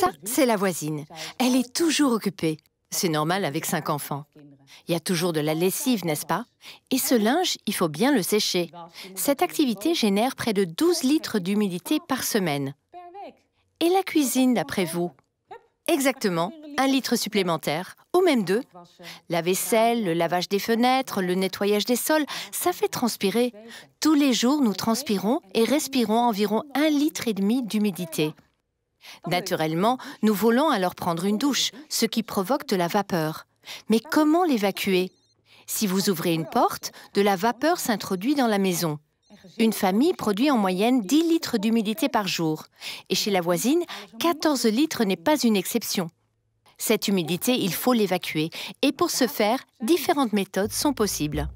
Ça, c'est la voisine. Elle est toujours occupée. C'est normal avec cinq enfants. Il y a toujours de la lessive, n'est-ce pas Et ce linge, il faut bien le sécher. Cette activité génère près de 12 litres d'humidité par semaine. Et la cuisine, d'après vous Exactement, un litre supplémentaire, ou même deux. La vaisselle, le lavage des fenêtres, le nettoyage des sols, ça fait transpirer. Tous les jours, nous transpirons et respirons environ un litre et demi d'humidité. Naturellement, nous voulons alors prendre une douche, ce qui provoque de la vapeur. Mais ah. comment l'évacuer Si vous ouvrez une porte, de la vapeur s'introduit dans la maison. Une famille produit en moyenne 10 litres d'humidité par jour. Et chez la voisine, 14 litres n'est pas une exception. Cette humidité, il faut l'évacuer. Et pour ce faire, différentes méthodes sont possibles.